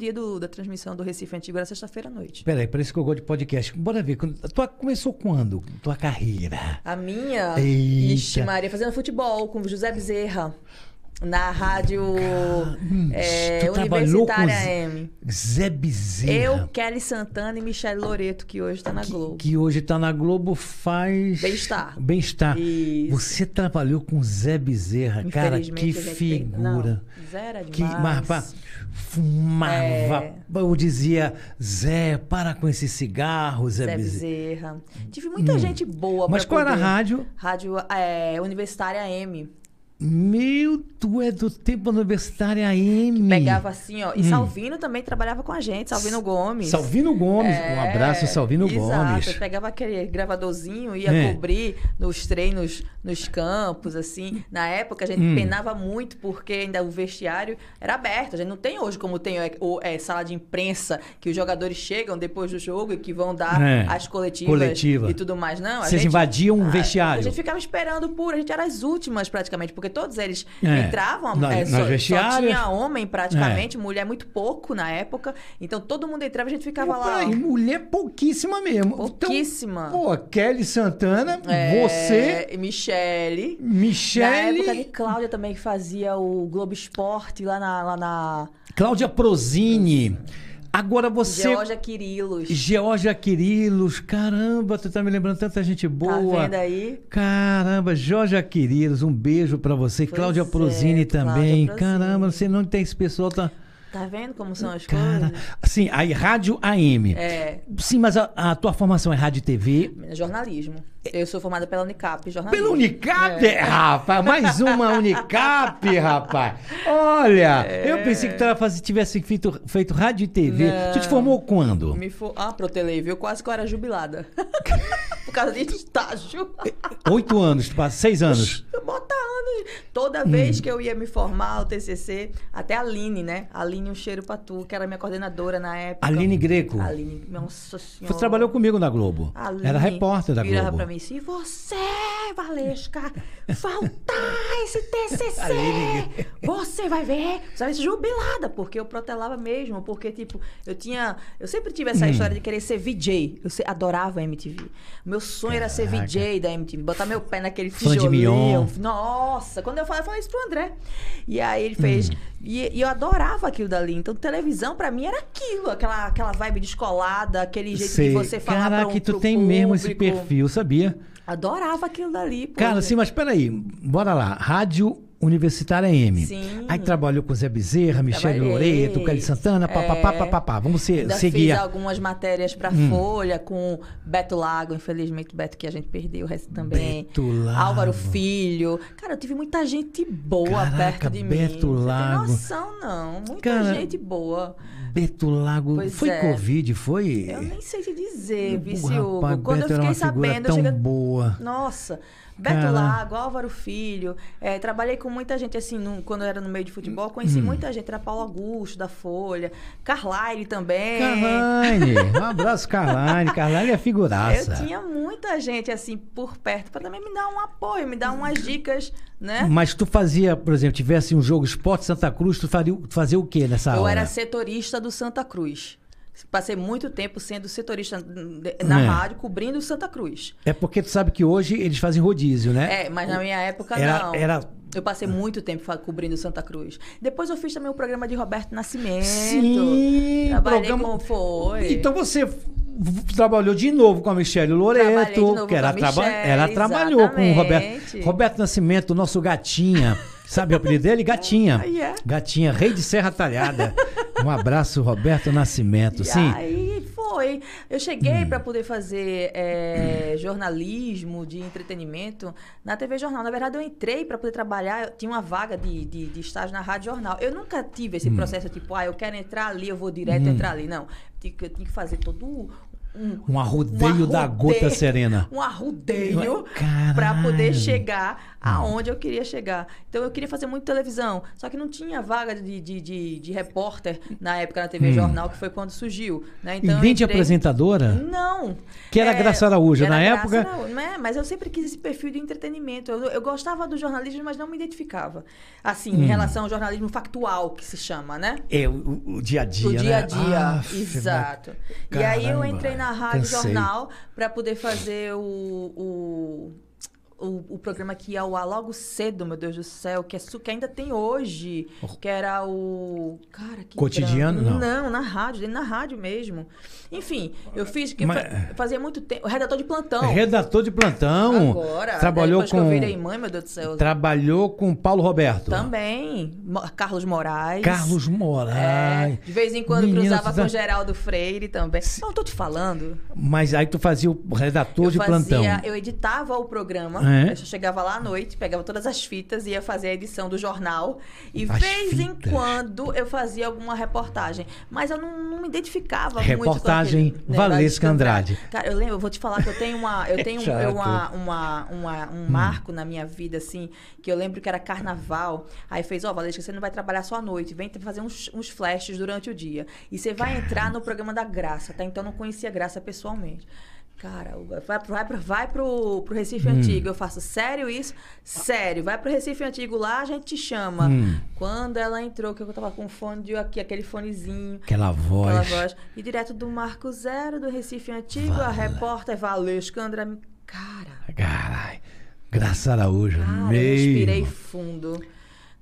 dia do, da transmissão do Recife Antigo era sexta-feira à noite. Peraí, parece que eu gosto de podcast. Bora ver. Tua, começou quando? Tua carreira? A minha? Eita. Ixi, Maria, fazendo futebol com José Bezerra na rádio é, hum, Universitária M. Zé Bezerra. Eu, Kelly Santana e Michele Loreto, que hoje está na que, Globo. Que hoje está na Globo faz. Bem-estar. Bem-estar. Você trabalhou com Zé Bezerra, cara, que é figura. Zé era demais. Que, mas, pá, fumava. É... Eu dizia, Zé, para com esse cigarro, Zé, Zé Bezerra. Bezerra. Tive muita hum. gente boa. Mas qual poder... era a rádio? Rádio é, Universitária M. Meu, tu é do tempo universitário AM. Pegava assim, ó. E hum. Salvino também trabalhava com a gente, Salvino Gomes. Salvino Gomes, é, um abraço, Salvino exato. Gomes. Exato, pegava aquele gravadorzinho, ia é. cobrir nos treinos, nos campos, assim. Na época a gente hum. penava muito, porque ainda o vestiário era aberto. A gente não tem hoje como tem o é, sala de imprensa, que os jogadores chegam depois do jogo e que vão dar é. as coletivas Coletiva. e tudo mais. Não, Vocês gente, invadiam o um vestiário. a gente ficava esperando por, a gente era as últimas praticamente, porque todos eles é. entravam. Na, é, só, só, tinha homem praticamente, é. mulher muito pouco na época. Então todo mundo entrava e a gente ficava Opa, lá. Aí, mulher pouquíssima mesmo. Então, pouquíssima. Então, pô, Kelly Santana, é, você. Michele. Michele. Na época de Cláudia também, que fazia o Globo Esporte lá na. Lá na... Cláudia Prozini. Agora você. Georgia Quirilos. Georgia Quirilos, caramba, tu tá me lembrando tanta gente tá boa. Tá vendo aí? Caramba, Georgia Quirilos, um beijo para você. Pois Cláudia é, Prozini também. Cláudia Prozini. Caramba, não sei onde tem esse pessoal. Tá... Tá vendo como são as Cara, coisas? Sim, aí rádio AM. É. Sim, mas a, a tua formação é rádio e TV? Jornalismo. É. Eu sou formada pela Unicap, jornalismo. Pela Unicap, é. rapaz, mais uma Unicap, rapaz. Olha, é. eu pensei que tu tivesse feito, feito rádio e TV. Não. Tu te formou quando? Me for... Ah, protelei, viu? Quase que eu era jubilada. Por causa de estágio. Oito anos, tu passa seis anos. Bota anos. Toda vez hum. que eu ia me formar, o TCC, até a Aline, né? a Aline, um cheiro pra tu, que era minha coordenadora na época. Aline Greco. Aline, nossa senhora. Você trabalhou comigo na Globo. Aline era repórter da virava Globo. pra mim assim, você, Valesca, faltar esse TCC. Aline. Você vai ver. Você vai ser jubilada, porque eu protelava mesmo, porque, tipo, eu tinha... Eu sempre tive essa hum. história de querer ser VJ. Eu adorava a MTV. Meu sonho Caraca. era ser VJ da MTV. Botar meu pé naquele tijolinho. Nossa! Nossa, quando eu falava eu falei isso pro André. E aí ele fez. Hum. E, e, eu adorava aquilo dali. Então, televisão, para mim, era aquilo, aquela, aquela vibe descolada, aquele jeito Sei. de você fala Caraca, um, que tu tem público. mesmo esse perfil, sabia? Adorava aquilo dali. Cara, sim, mas peraí, bora lá. Rádio Universitária M. Sim. Aí trabalhou com Zé Bezerra, Michele Loreto, Kelly Santana, papapá, é. papapá. Vamos ser, Ainda seguir. Fiz algumas matérias para hum. Folha com Beto Lago, infelizmente, o Beto que a gente perdeu o resto também. Beto Lago. Álvaro Filho. Cara, eu tive muita gente boa Caraca, perto de Beto mim. Beto Lago. Não tem noção, não. Muita Cara... gente boa. Beto Lago. Pois foi é. Covid, foi? Eu nem sei te dizer, Vício. Quando Beto eu fiquei sabendo. Tão cheguei... boa. Nossa. Beto Cara. Lago, Álvaro Filho, é, trabalhei com muita gente assim, quando eu era no meio de futebol, conheci hum. muita gente, era Paulo Augusto da Folha, Carlyle também. Carlyle, um abraço Carlyle, Carlyle é figuraça. Eu tinha muita gente assim por perto para também me dar um apoio, me dar umas dicas né? Mas tu fazia, por exemplo, tivesse um jogo Esporte Santa Cruz, tu faria, fazia o que nessa Eu hora? Eu era setorista do Santa Cruz. Passei muito tempo sendo setorista na é. rádio, cobrindo o Santa Cruz. É porque tu sabe que hoje eles fazem rodízio, né? É, mas na minha época era, não. Era... Eu passei muito tempo cobrindo Santa Cruz. Depois eu fiz também o programa de Roberto Nascimento. Sim, trabalhei programa... com foi. Então você trabalhou de novo com a Michelle Loreto, que traba Michelle, ela trabalhou com o Roberto, Roberto Nascimento, nosso gatinha. Sabe o apelido dele? Gatinha. Yeah. Gatinha, rei de Serra Talhada. Um abraço, Roberto Nascimento. E Sim. aí foi. Eu cheguei hum. para poder fazer é, jornalismo de entretenimento na TV Jornal. Na verdade, eu entrei para poder trabalhar. tinha uma vaga de, de, de, estágio na Rádio Jornal. Eu nunca tive esse hum. processo tipo, ah, eu quero entrar ali, eu vou direto hum. entrar ali. Não. Eu tinha que fazer todo um, um um da gota serena. Um arrudeio para poder chegar aonde ah. eu queria chegar. Então eu queria fazer muito televisão, só que não tinha vaga de, de, de, de repórter na época na TV hum. Jornal, que foi quando surgiu. Né? Então, e nem de apresentadora? Não. Que era é, Graça Araújo na Graça, época? Não, é, né? mas eu sempre quis esse perfil de entretenimento. Eu, eu gostava do jornalismo, mas não me identificava. Assim, hum. em relação ao jornalismo factual, que se chama, né? É, o, o dia a dia. O dia a né? dia, né? ah, exato. Caramba, e aí eu entrei na Rádio cansei. Jornal para poder fazer o, o o, o, programa que ia ao ar logo cedo, meu Deus do céu, que, é, que ainda tem hoje, que era o. Cara, que. Cotidiano? Não. não, na rádio, na rádio mesmo. Enfim, eu fiz. Que Mas... Fazia muito tempo. Redator de plantão. É redator de plantão. Agora. Trabalhou com. eu virei mãe, meu Deus do céu. Trabalhou com Paulo Roberto. Também. Carlos Moraes. Carlos Moraes. É, de vez em quando Menina, cruzava tá... com Geraldo Freire também. Não, tô te falando. Mas aí tu fazia o redator eu de fazia, plantão. Eu editava o programa. Ah Uhum. Eu chegava lá à noite, pegava todas as fitas, ia fazer a edição do jornal. E as vez fitas. em quando eu fazia alguma reportagem. Mas eu não, não me identificava reportagem muito. Reportagem né, Valesca Andrade. Cara, eu lembro, eu vou te falar que eu tenho uma. Eu é tenho é uma, uma, uma, um hum. marco na minha vida, assim, que eu lembro que era carnaval. Aí fez, ó, oh, Valesca, você não vai trabalhar só à noite, vem fazer uns, uns flashes durante o dia. E você vai entrar no programa da Graça, tá? Então eu não conhecia a Graça pessoalmente. Cara, vai, vai, vai pro, pro Recife hum. Antigo. Eu faço, sério isso? Sério. Vai pro Recife Antigo, lá a gente te chama. Hum. Quando ela entrou, que eu tava com fone de aqui, aquele fonezinho. Aquela voz. Aquela voz. E direto do Marco Zero, do Recife Antigo, a repórter valeu, Escandra. Cara. Caralho. Graça Araújo, Cara, meio... eu respirei fundo.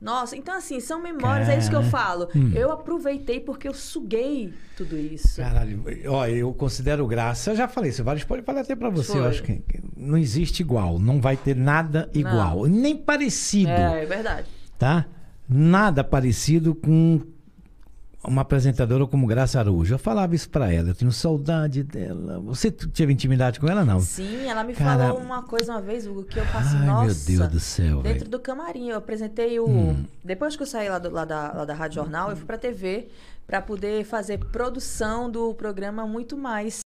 Nossa, então assim, são memórias, é isso que eu falo. Hum. Eu aproveitei porque eu suguei tudo isso. Caralho, ó, eu considero graça. Eu já falei isso, vários podem falar até para você. Foi. Eu acho que não existe igual, não vai ter nada igual, não. nem parecido. É, é verdade. Tá? Nada parecido com uma apresentadora como Graça Araújo. Eu falava isso pra ela, eu tenho saudade dela. Você teve intimidade com ela, não? Sim, ela me Cara... falou uma coisa uma vez, Hugo, que eu faço, Ai, nossa... meu Deus do céu, Dentro véio. do camarim, eu apresentei o... Hum. Depois que eu saí lá, do, lá, da, lá da Rádio Jornal, eu fui pra TV para poder fazer produção do programa Muito Mais.